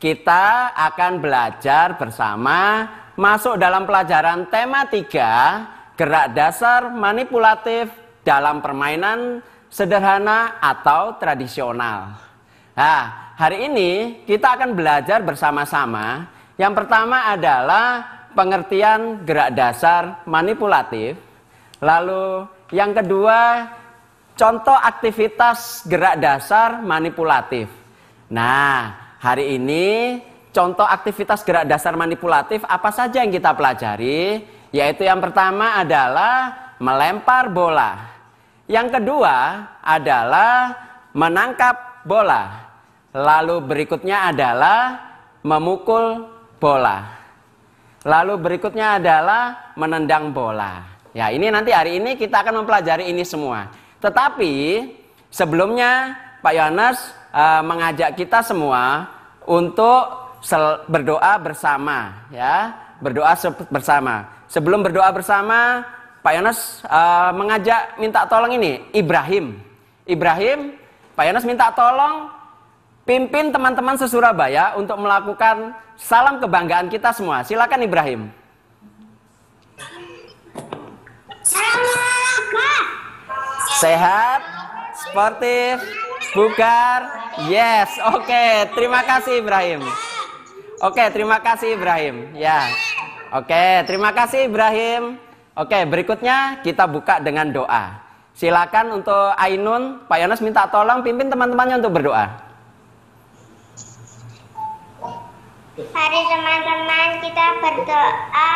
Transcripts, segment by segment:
Kita akan belajar bersama masuk dalam pelajaran tema 3 gerak dasar manipulatif dalam permainan sederhana atau tradisional. Nah, hari ini kita akan belajar bersama-sama. Yang pertama adalah pengertian gerak dasar manipulatif. Lalu yang kedua contoh aktivitas gerak dasar manipulatif. Nah, hari ini contoh aktivitas gerak dasar manipulatif apa saja yang kita pelajari? Yaitu yang pertama adalah melempar bola. Yang kedua adalah menangkap bola. Lalu berikutnya adalah memukul bola. Lalu berikutnya adalah menendang bola. Ya, ini nanti hari ini kita akan mempelajari ini semua. Tetapi sebelumnya Pak Yohanes uh, mengajak kita semua untuk berdoa bersama ya, berdoa se bersama. Sebelum berdoa bersama, Pak Yonas uh, eh, mengajak minta tolong ini Ibrahim. Ibrahim, Pak Yonas minta tolong pimpin teman-teman sesurabaya untuk melakukan salam kebanggaan kita semua. Silakan Ibrahim. Salam Sehat, sportif, bugar Yes. Oke, okay. terima kasih Ibrahim. Oke, okay, terima kasih Ibrahim. Ya. Oke, okay, terima kasih Ibrahim. Oke, berikutnya kita buka dengan doa. Silakan untuk Ainun, Pak Yonas minta tolong pimpin teman-temannya untuk berdoa. hari teman-teman kita berdoa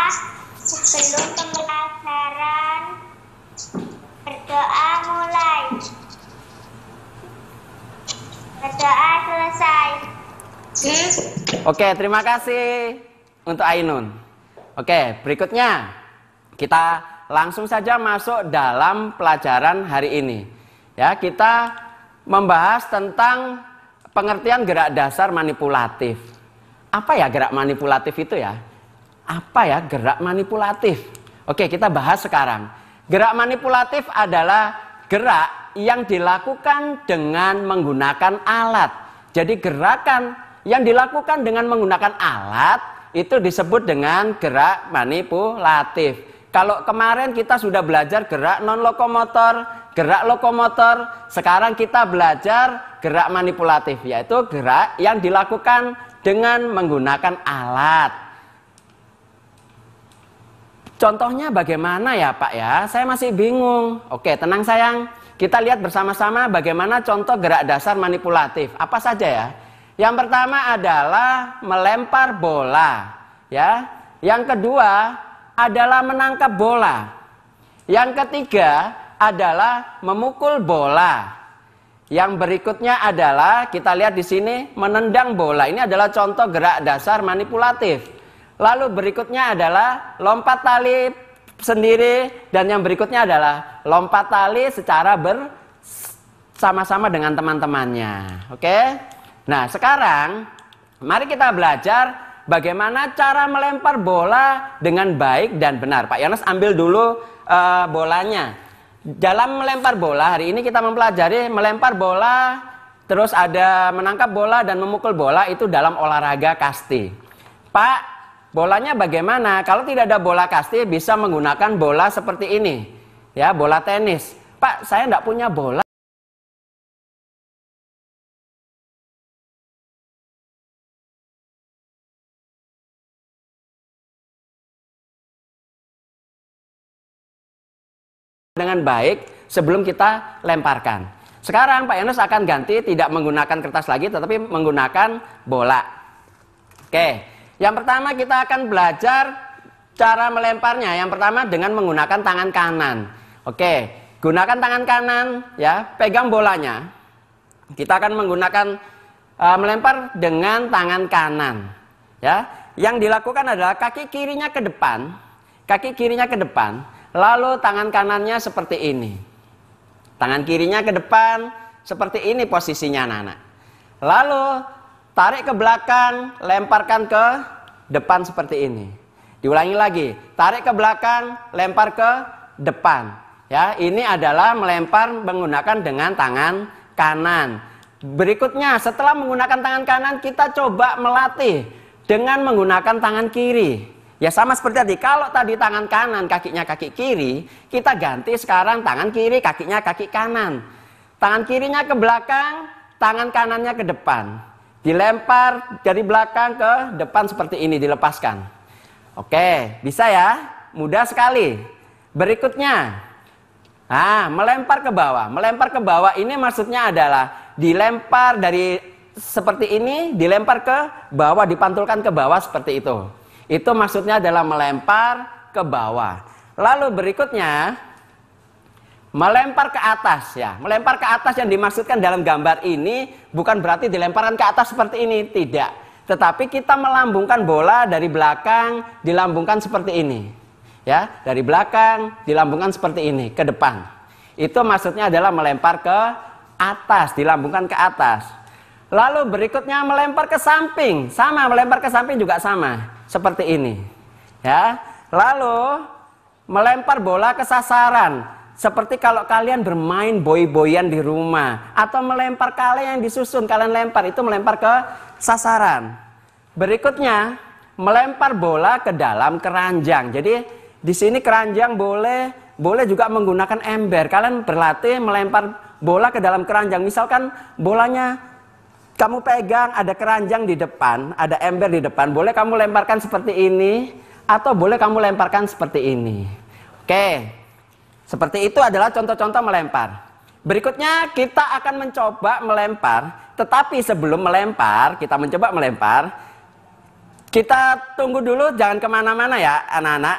sebelum pembelajaran. Berdoa mulai. Berdoa selesai. Oke, terima kasih untuk Ainun. Oke, berikutnya kita langsung saja masuk dalam pelajaran hari ini. Ya, kita membahas tentang pengertian gerak dasar manipulatif. Apa ya gerak manipulatif itu ya? Apa ya gerak manipulatif? Oke, kita bahas sekarang. Gerak manipulatif adalah gerak yang dilakukan dengan menggunakan alat. Jadi gerakan yang dilakukan dengan menggunakan alat itu disebut dengan gerak manipulatif. Kalau kemarin kita sudah belajar gerak non lokomotor, gerak lokomotor, sekarang kita belajar gerak manipulatif yaitu gerak yang dilakukan dengan menggunakan alat. Contohnya bagaimana ya Pak ya? Saya masih bingung. Oke, tenang sayang kita lihat bersama-sama bagaimana contoh gerak dasar manipulatif. Apa saja ya? Yang pertama adalah melempar bola, ya. Yang kedua adalah menangkap bola. Yang ketiga adalah memukul bola. Yang berikutnya adalah kita lihat di sini menendang bola. Ini adalah contoh gerak dasar manipulatif. Lalu berikutnya adalah lompat tali sendiri dan yang berikutnya adalah lompat tali secara bersama-sama dengan teman-temannya. Oke? Nah, sekarang mari kita belajar bagaimana cara melempar bola dengan baik dan benar. Pak Yones ambil dulu uh, bolanya. Dalam melempar bola hari ini kita mempelajari melempar bola terus ada menangkap bola dan memukul bola itu dalam olahraga kasti. Pak Bolanya bagaimana? Kalau tidak ada bola kasti bisa menggunakan bola seperti ini. Ya, bola tenis. Pak, saya tidak punya bola. dengan baik sebelum kita lemparkan. Sekarang Pak Yunus akan ganti tidak menggunakan kertas lagi tetapi menggunakan bola. Oke. Yang pertama kita akan belajar cara melemparnya. Yang pertama dengan menggunakan tangan kanan. Oke, gunakan tangan kanan ya, pegang bolanya. Kita akan menggunakan e, melempar dengan tangan kanan. Ya, yang dilakukan adalah kaki kirinya ke depan, kaki kirinya ke depan, lalu tangan kanannya seperti ini. Tangan kirinya ke depan seperti ini posisinya anak-anak. Lalu tarik ke belakang, lemparkan ke depan seperti ini. Diulangi lagi, tarik ke belakang, lempar ke depan. Ya, ini adalah melempar menggunakan dengan tangan kanan. Berikutnya, setelah menggunakan tangan kanan, kita coba melatih dengan menggunakan tangan kiri. Ya sama seperti tadi, kalau tadi tangan kanan kakinya kaki kiri, kita ganti sekarang tangan kiri kakinya kaki kanan. Tangan kirinya ke belakang, tangan kanannya ke depan dilempar dari belakang ke depan seperti ini dilepaskan. Oke, bisa ya? Mudah sekali. Berikutnya. ah melempar ke bawah. Melempar ke bawah ini maksudnya adalah dilempar dari seperti ini, dilempar ke bawah, dipantulkan ke bawah seperti itu. Itu maksudnya adalah melempar ke bawah. Lalu berikutnya, Melempar ke atas ya. Melempar ke atas yang dimaksudkan dalam gambar ini bukan berarti dilemparkan ke atas seperti ini, tidak. Tetapi kita melambungkan bola dari belakang, dilambungkan seperti ini. Ya, dari belakang dilambungkan seperti ini ke depan. Itu maksudnya adalah melempar ke atas, dilambungkan ke atas. Lalu berikutnya melempar ke samping, sama melempar ke samping juga sama, seperti ini. Ya. Lalu melempar bola ke sasaran. Seperti kalau kalian bermain boy-boyan di rumah atau melempar kaleng yang disusun, kalian lempar itu melempar ke sasaran. Berikutnya, melempar bola ke dalam keranjang. Jadi di sini keranjang boleh boleh juga menggunakan ember. Kalian berlatih melempar bola ke dalam keranjang. Misalkan bolanya kamu pegang ada keranjang di depan, ada ember di depan. Boleh kamu lemparkan seperti ini atau boleh kamu lemparkan seperti ini. Oke. Seperti itu adalah contoh-contoh melempar. Berikutnya kita akan mencoba melempar, tetapi sebelum melempar, kita mencoba melempar, kita tunggu dulu jangan kemana-mana ya anak-anak.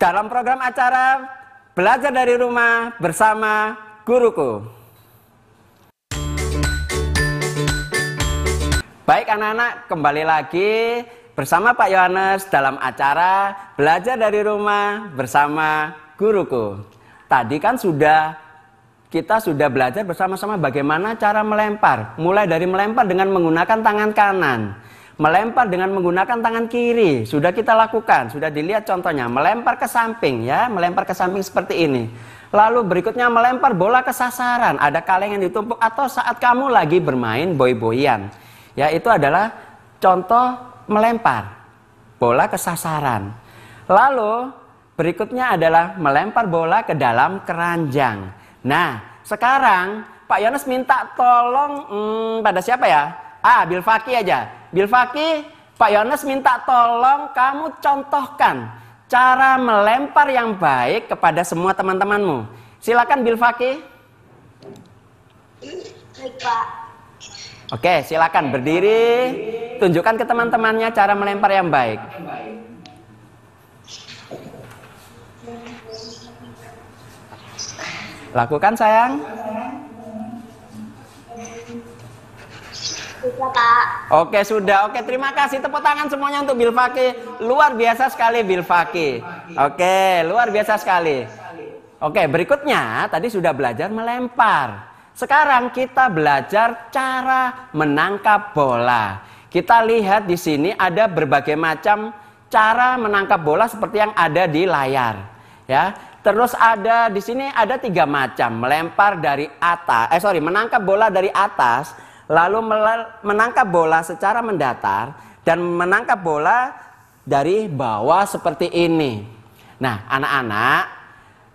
Dalam program acara Belajar dari Rumah bersama Guruku. Baik anak-anak, kembali lagi bersama Pak Yohanes dalam acara Belajar dari Rumah bersama guruku, tadi kan sudah kita sudah belajar bersama-sama bagaimana cara melempar. Mulai dari melempar dengan menggunakan tangan kanan. Melempar dengan menggunakan tangan kiri. Sudah kita lakukan, sudah dilihat contohnya. Melempar ke samping ya, melempar ke samping seperti ini. Lalu berikutnya melempar bola ke sasaran. Ada kaleng yang ditumpuk atau saat kamu lagi bermain boy-boyan. Ya, itu adalah contoh melempar bola ke sasaran. Lalu Berikutnya adalah melempar bola ke dalam keranjang. Nah, sekarang Pak Yones minta tolong hmm, pada siapa ya? Ah, Bilfaki aja. Bilfaki, Pak Yones minta tolong kamu contohkan cara melempar yang baik kepada semua teman-temanmu. Silakan Bilfaki. Pak. Oke, silakan berdiri. Tunjukkan ke teman-temannya cara melempar yang baik. Lakukan sayang. Oke sudah, oke terima kasih tepuk tangan semuanya untuk Bilfaki Luar biasa sekali Bilfaki Oke, luar biasa sekali Oke, berikutnya tadi sudah belajar melempar Sekarang kita belajar cara menangkap bola Kita lihat di sini ada berbagai macam cara menangkap bola seperti yang ada di layar Ya, Terus ada di sini ada tiga macam, melempar dari atas, eh sorry, menangkap bola dari atas, lalu menangkap bola secara mendatar dan menangkap bola dari bawah seperti ini. Nah, anak-anak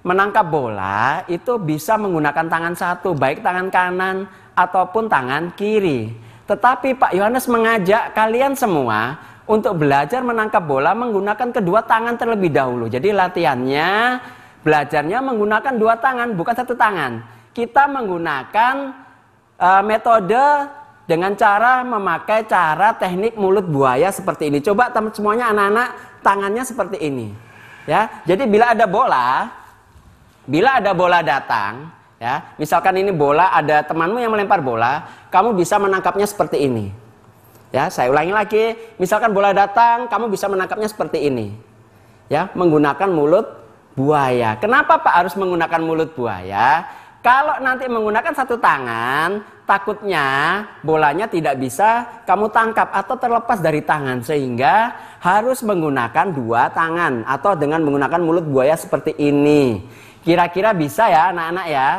menangkap bola itu bisa menggunakan tangan satu, baik tangan kanan ataupun tangan kiri. Tetapi Pak Yohanes mengajak kalian semua untuk belajar menangkap bola menggunakan kedua tangan terlebih dahulu. Jadi latihannya belajarnya menggunakan dua tangan, bukan satu tangan. Kita menggunakan uh, metode dengan cara memakai cara teknik mulut buaya seperti ini. Coba teman semuanya anak-anak tangannya seperti ini. Ya. Jadi bila ada bola, bila ada bola datang, ya, misalkan ini bola ada temanmu yang melempar bola, kamu bisa menangkapnya seperti ini. Ya, saya ulangi lagi, misalkan bola datang, kamu bisa menangkapnya seperti ini. Ya, menggunakan mulut buaya. Kenapa Pak harus menggunakan mulut buaya? Kalau nanti menggunakan satu tangan, takutnya bolanya tidak bisa kamu tangkap atau terlepas dari tangan sehingga harus menggunakan dua tangan atau dengan menggunakan mulut buaya seperti ini. Kira-kira bisa ya anak-anak ya?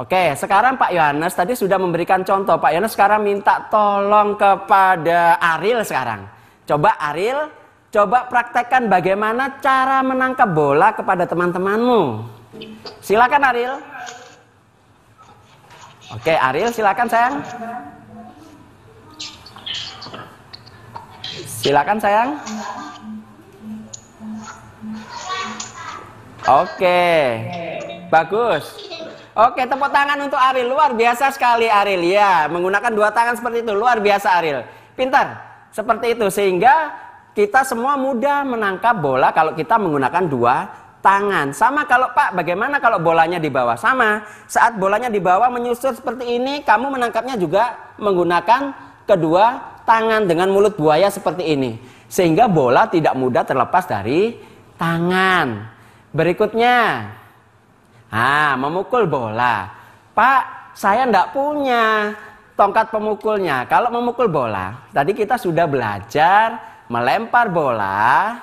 Oke, sekarang Pak Yohanes tadi sudah memberikan contoh. Pak Yohanes sekarang minta tolong kepada Aril sekarang. Coba Aril Coba praktekkan bagaimana cara menangkap bola kepada teman-temanmu. Silakan Aril. Oke, Aril, silakan sayang. Silakan sayang. Oke. Bagus. Oke, tepuk tangan untuk Aril. Luar biasa sekali Aril Ya, menggunakan dua tangan seperti itu. Luar biasa Aril. Pintar. Seperti itu sehingga kita semua mudah menangkap bola kalau kita menggunakan dua tangan. Sama kalau Pak, bagaimana kalau bolanya di bawah? Sama, saat bolanya di bawah menyusut seperti ini, kamu menangkapnya juga menggunakan kedua tangan dengan mulut buaya seperti ini. Sehingga bola tidak mudah terlepas dari tangan. Berikutnya, ah, memukul bola. Pak, saya tidak punya tongkat pemukulnya. Kalau memukul bola, tadi kita sudah belajar melempar bola,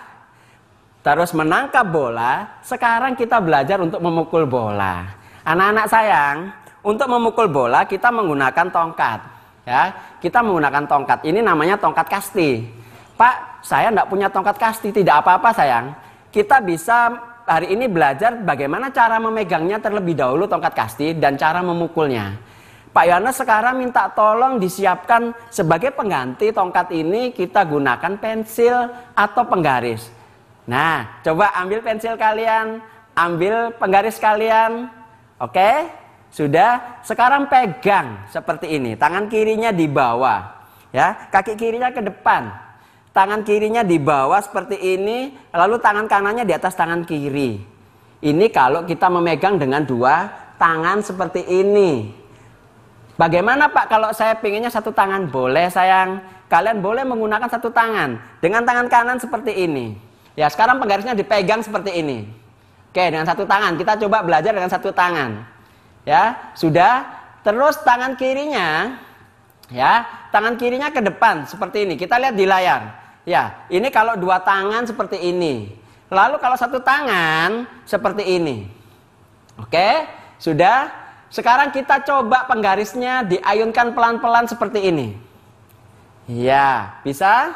terus menangkap bola, sekarang kita belajar untuk memukul bola. Anak-anak sayang, untuk memukul bola kita menggunakan tongkat. Ya, kita menggunakan tongkat. Ini namanya tongkat kasti. Pak, saya tidak punya tongkat kasti, tidak apa-apa sayang. Kita bisa hari ini belajar bagaimana cara memegangnya terlebih dahulu tongkat kasti dan cara memukulnya. Pak Yohanes sekarang minta tolong disiapkan sebagai pengganti tongkat ini kita gunakan pensil atau penggaris. Nah, coba ambil pensil kalian, ambil penggaris kalian. Oke? Sudah, sekarang pegang seperti ini. Tangan kirinya di bawah, ya. Kaki kirinya ke depan. Tangan kirinya di bawah seperti ini, lalu tangan kanannya di atas tangan kiri. Ini kalau kita memegang dengan dua tangan seperti ini. Bagaimana Pak kalau saya pinginnya satu tangan? Boleh sayang. Kalian boleh menggunakan satu tangan. Dengan tangan kanan seperti ini. Ya sekarang penggarisnya dipegang seperti ini. Oke dengan satu tangan. Kita coba belajar dengan satu tangan. Ya sudah. Terus tangan kirinya. Ya tangan kirinya ke depan seperti ini. Kita lihat di layar. Ya ini kalau dua tangan seperti ini. Lalu kalau satu tangan seperti ini. Oke sudah. Sekarang kita coba penggarisnya diayunkan pelan-pelan seperti ini. Ya, bisa?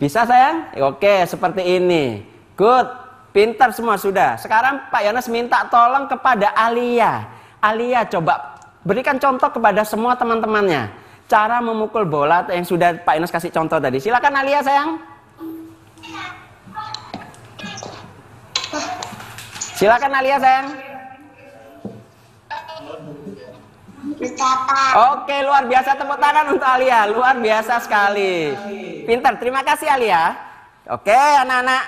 Bisa sayang? Oke, seperti ini. Good, pintar semua sudah. Sekarang Pak Yones minta tolong kepada Alia. Alia coba berikan contoh kepada semua teman-temannya. Cara memukul bola yang sudah Pak Yones kasih contoh tadi. Silakan Alia sayang. Silakan Alia sayang. Oke, luar biasa tepuk tangan untuk Alia. Luar biasa sekali. Pinter, Terima kasih Alia. Oke, anak-anak.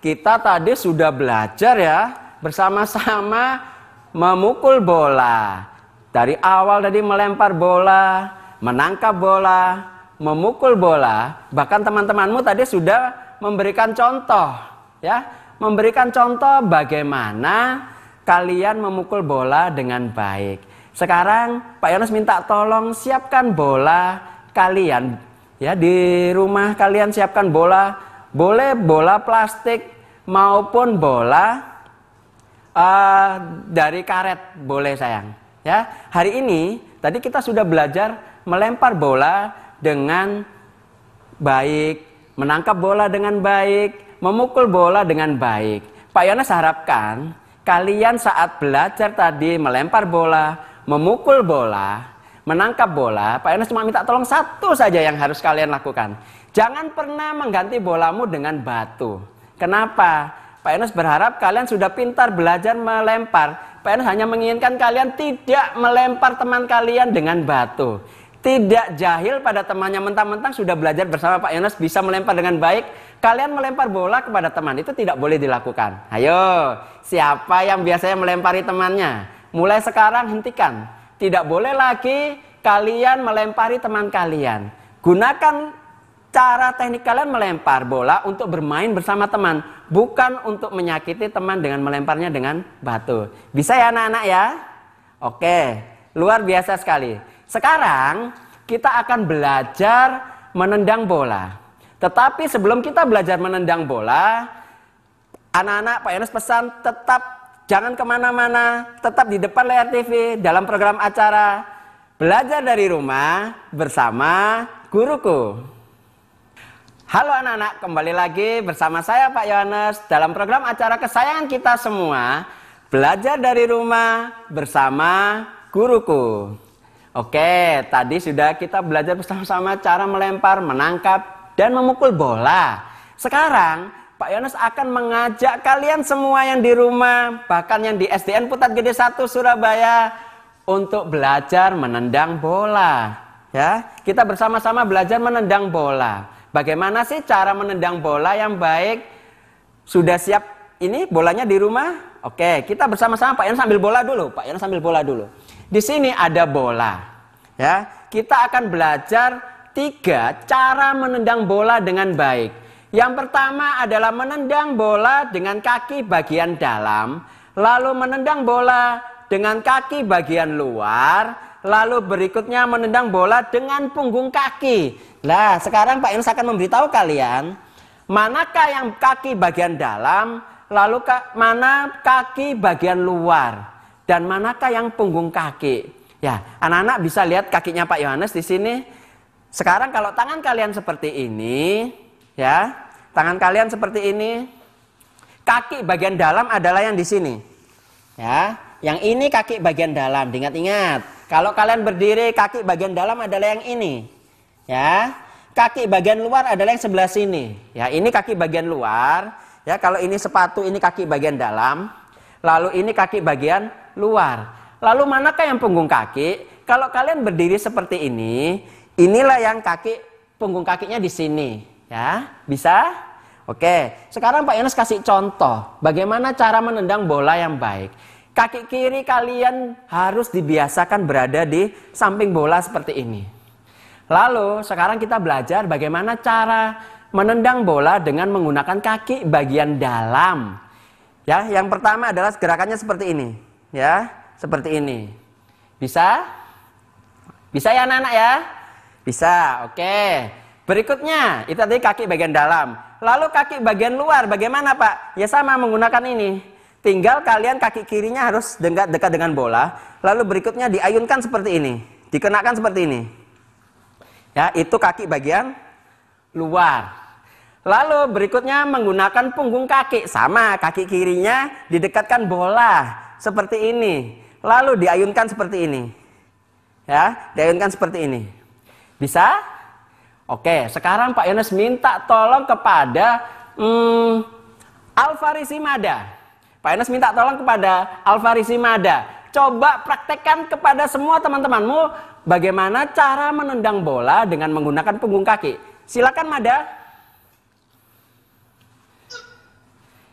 Kita tadi sudah belajar ya bersama-sama memukul bola. Dari awal tadi melempar bola, menangkap bola, memukul bola, bahkan teman-temanmu tadi sudah memberikan contoh ya, memberikan contoh bagaimana kalian memukul bola dengan baik. Sekarang Pak Yonus minta tolong siapkan bola kalian. Ya, di rumah kalian siapkan bola, boleh bola plastik maupun bola uh, dari karet, boleh sayang. Ya, hari ini tadi kita sudah belajar melempar bola dengan baik, menangkap bola dengan baik, memukul bola dengan baik. Pak Yonas harapkan kalian saat belajar tadi melempar bola, memukul bola, menangkap bola, Pak Ernest cuma minta tolong satu saja yang harus kalian lakukan. Jangan pernah mengganti bolamu dengan batu. Kenapa? Pak Ernest berharap kalian sudah pintar belajar melempar. Pak Ernest hanya menginginkan kalian tidak melempar teman kalian dengan batu. Tidak jahil pada temannya mentang-mentang sudah belajar bersama Pak Ernest bisa melempar dengan baik. Kalian melempar bola kepada teman itu tidak boleh dilakukan. Ayo, siapa yang biasanya melempari temannya? Mulai sekarang hentikan. Tidak boleh lagi kalian melempari teman kalian. Gunakan cara teknik kalian melempar bola untuk bermain bersama teman, bukan untuk menyakiti teman dengan melemparnya dengan batu. Bisa ya anak-anak ya? Oke, luar biasa sekali. Sekarang kita akan belajar menendang bola. Tetapi sebelum kita belajar menendang bola, anak-anak Pak Yunus pesan tetap Jangan kemana-mana, tetap di depan layar TV dalam program acara Belajar dari Rumah bersama Guruku. Halo anak-anak, kembali lagi bersama saya Pak Yohanes dalam program acara kesayangan kita semua Belajar dari Rumah bersama Guruku. Oke, tadi sudah kita belajar bersama-sama cara melempar, menangkap, dan memukul bola. Sekarang Pak Yonus akan mengajak kalian semua yang di rumah, bahkan yang di SDN Putat Gede 1 Surabaya untuk belajar menendang bola. Ya, kita bersama-sama belajar menendang bola. Bagaimana sih cara menendang bola yang baik? Sudah siap ini bolanya di rumah? Oke, kita bersama-sama Pak Yonus sambil bola dulu, Pak Yonus sambil bola dulu. Di sini ada bola. Ya, kita akan belajar tiga cara menendang bola dengan baik. Yang pertama adalah menendang bola dengan kaki bagian dalam, lalu menendang bola dengan kaki bagian luar, lalu berikutnya menendang bola dengan punggung kaki. Nah, sekarang Pak Yunus akan memberitahu kalian, manakah yang kaki bagian dalam, lalu ka mana kaki bagian luar, dan manakah yang punggung kaki. Ya, anak-anak bisa lihat kakinya Pak Yohanes di sini. Sekarang kalau tangan kalian seperti ini, Ya, tangan kalian seperti ini. Kaki bagian dalam adalah yang di sini. Ya, yang ini kaki bagian dalam. Ingat-ingat. Kalau kalian berdiri, kaki bagian dalam adalah yang ini. Ya, kaki bagian luar adalah yang sebelah sini. Ya, ini kaki bagian luar. Ya, kalau ini sepatu, ini kaki bagian dalam. Lalu ini kaki bagian luar. Lalu manakah yang punggung kaki? Kalau kalian berdiri seperti ini, inilah yang kaki punggung kakinya di sini. Ya, bisa? Oke, sekarang Pak Yunus kasih contoh bagaimana cara menendang bola yang baik. Kaki kiri kalian harus dibiasakan berada di samping bola seperti ini. Lalu sekarang kita belajar bagaimana cara menendang bola dengan menggunakan kaki bagian dalam. Ya, yang pertama adalah gerakannya seperti ini, ya, seperti ini. Bisa? Bisa ya anak-anak ya? Bisa. Oke. Berikutnya, itu tadi kaki bagian dalam. Lalu kaki bagian luar, bagaimana Pak? Ya sama menggunakan ini. Tinggal kalian kaki kirinya harus dekat, dekat dengan bola. Lalu berikutnya diayunkan seperti ini. Dikenakan seperti ini. Ya, itu kaki bagian luar. Lalu berikutnya menggunakan punggung kaki. Sama, kaki kirinya didekatkan bola. Seperti ini. Lalu diayunkan seperti ini. Ya, diayunkan seperti ini. Bisa? Bisa? Oke, sekarang Pak Yones minta tolong kepada hmm, Alfarisi Mada. Pak Yones minta tolong kepada Alfarisi Mada. Coba praktekkan kepada semua teman-temanmu bagaimana cara menendang bola dengan menggunakan punggung kaki. Silakan Mada.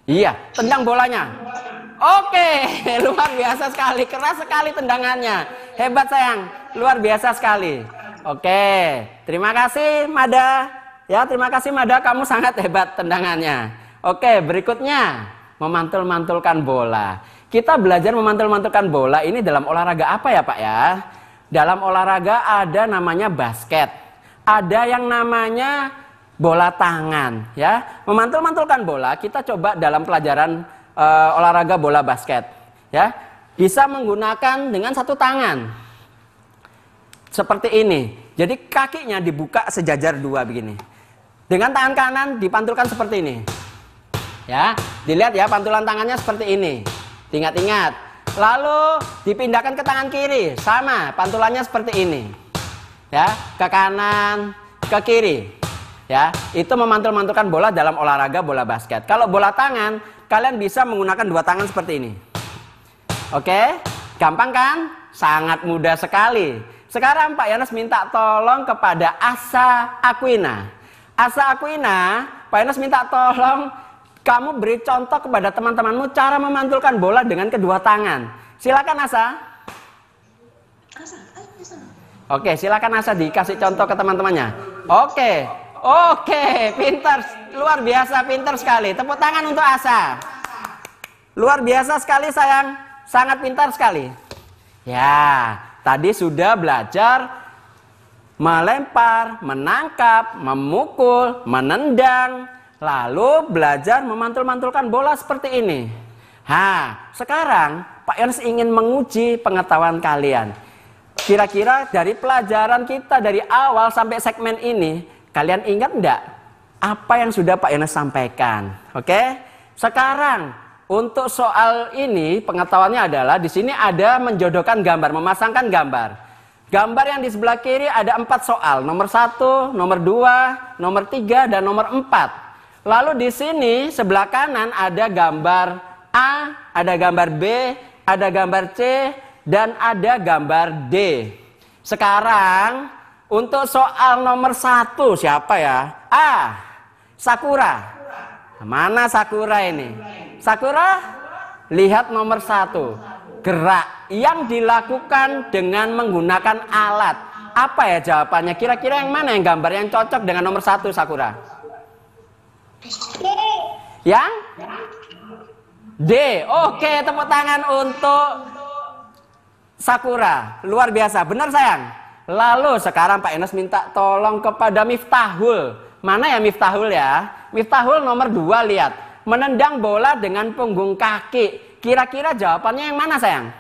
Iya, tendang bolanya. Oke, luar biasa sekali, keras sekali tendangannya. Hebat sayang, luar biasa sekali. Oke. Terima kasih Mada. Ya, terima kasih Mada, kamu sangat hebat tendangannya. Oke, berikutnya memantul-mantulkan bola. Kita belajar memantul-mantulkan bola ini dalam olahraga apa ya, Pak ya? Dalam olahraga ada namanya basket. Ada yang namanya bola tangan, ya. Memantul-mantulkan bola kita coba dalam pelajaran e, olahraga bola basket, ya. Bisa menggunakan dengan satu tangan. Seperti ini. Jadi kakinya dibuka sejajar dua begini. Dengan tangan kanan dipantulkan seperti ini. Ya, dilihat ya pantulan tangannya seperti ini. Ingat-ingat. Lalu dipindahkan ke tangan kiri, sama pantulannya seperti ini. Ya, ke kanan, ke kiri. Ya, itu memantul-mantulkan bola dalam olahraga bola basket. Kalau bola tangan, kalian bisa menggunakan dua tangan seperti ini. Oke? Gampang kan? Sangat mudah sekali. Sekarang Pak Yanes minta tolong kepada Asa Aquina. Asa Aquina, Pak Yanes minta tolong kamu beri contoh kepada teman-temanmu cara memantulkan bola dengan kedua tangan. Silakan Asa. Asa, ayo, Asa. Oke, silakan Asa dikasih contoh ke teman-temannya. Oke, oke, pintar, luar biasa, pintar sekali. Tepuk tangan untuk Asa. Luar biasa sekali sayang, sangat pintar sekali. Ya, Tadi sudah belajar melempar, menangkap, memukul, menendang, lalu belajar memantul-mantulkan bola seperti ini. Ha, sekarang Pak Yones ingin menguji pengetahuan kalian. Kira-kira dari pelajaran kita dari awal sampai segmen ini, kalian ingat enggak apa yang sudah Pak Yones sampaikan? Oke? Sekarang untuk soal ini pengetahuannya adalah di sini ada menjodohkan gambar, memasangkan gambar. Gambar yang di sebelah kiri ada empat soal, nomor satu, nomor dua, nomor tiga, dan nomor empat. Lalu di sini sebelah kanan ada gambar A, ada gambar B, ada gambar C, dan ada gambar D. Sekarang untuk soal nomor satu siapa ya? A. Sakura. Mana Sakura ini? Sakura, lihat nomor satu. Gerak yang dilakukan dengan menggunakan alat. Apa ya jawabannya? Kira-kira yang mana yang gambar yang cocok dengan nomor satu, Sakura? Yang? D. Oke, tepuk tangan untuk Sakura. Luar biasa. Benar, sayang? Lalu sekarang Pak Enes minta tolong kepada Miftahul. Mana ya Miftahul ya? Miftahul nomor 2 lihat menendang bola dengan punggung kaki. Kira-kira jawabannya yang mana sayang?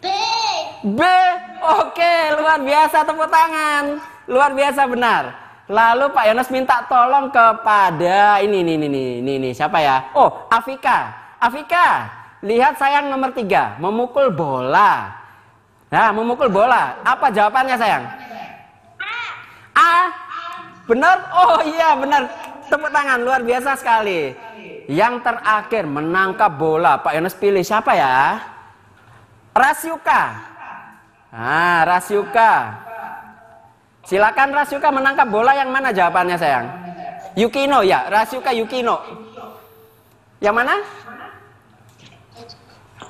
B. B. Oke, luar biasa tepuk tangan. Luar biasa benar. Lalu Pak Yonas minta tolong kepada ini ini ini ini, ini. siapa ya? Oh, Afika. Afika, lihat sayang nomor tiga memukul bola. Nah, memukul bola. Apa jawabannya sayang? A. A. Benar? Oh iya benar. Tepuk tangan luar biasa sekali. Yang terakhir menangkap bola. Pak Yunus pilih siapa ya? Rasyuka. Ah, Rasyuka. Silakan Rasyuka menangkap bola yang mana jawabannya sayang? Yukino ya, Rasyuka Yukino. Yang mana?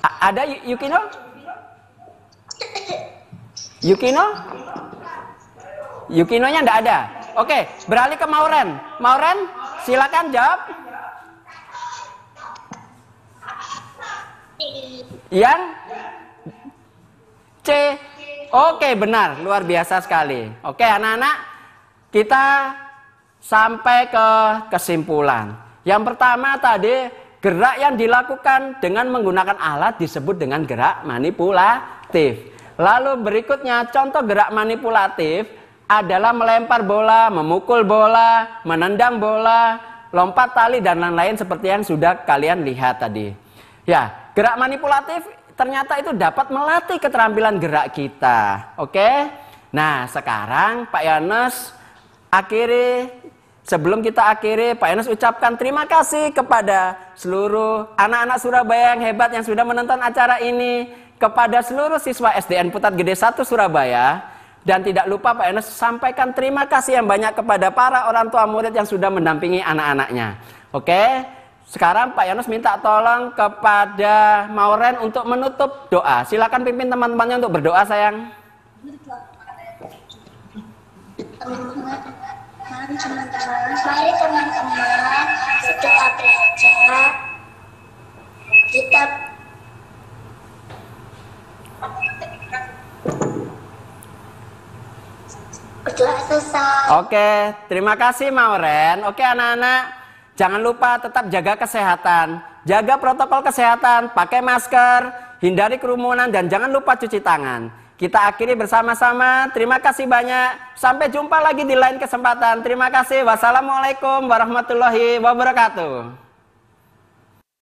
A ada Yukino? Yukino? Yukinonya ndak ada. Oke, beralih ke Mauren. Mauren, silakan jawab. Yang C. Oke, benar. Luar biasa sekali. Oke, anak-anak, kita sampai ke kesimpulan. Yang pertama tadi gerak yang dilakukan dengan menggunakan alat disebut dengan gerak manipulatif. Lalu berikutnya contoh gerak manipulatif adalah melempar bola, memukul bola, menendang bola, lompat tali dan lain-lain seperti yang sudah kalian lihat tadi. Ya, gerak manipulatif ternyata itu dapat melatih keterampilan gerak kita. Oke? Nah, sekarang Pak Yanes akhiri sebelum kita akhiri Pak Yanes ucapkan terima kasih kepada seluruh anak-anak Surabaya yang hebat yang sudah menonton acara ini, kepada seluruh siswa SDN Putat Gede 1 Surabaya dan tidak lupa Pak Enes sampaikan terima kasih yang banyak kepada para orang tua murid yang sudah mendampingi anak-anaknya. Oke, sekarang Pak Yanus minta tolong kepada Mauren untuk menutup doa. Silakan pimpin teman-temannya untuk berdoa sayang. Mari teman teman mari teman-teman setelah belajar, Kita Oke, terima kasih Mauren. Oke anak-anak, jangan lupa tetap jaga kesehatan. Jaga protokol kesehatan, pakai masker, hindari kerumunan, dan jangan lupa cuci tangan. Kita akhiri bersama-sama. Terima kasih banyak. Sampai jumpa lagi di lain kesempatan. Terima kasih. Wassalamualaikum warahmatullahi wabarakatuh.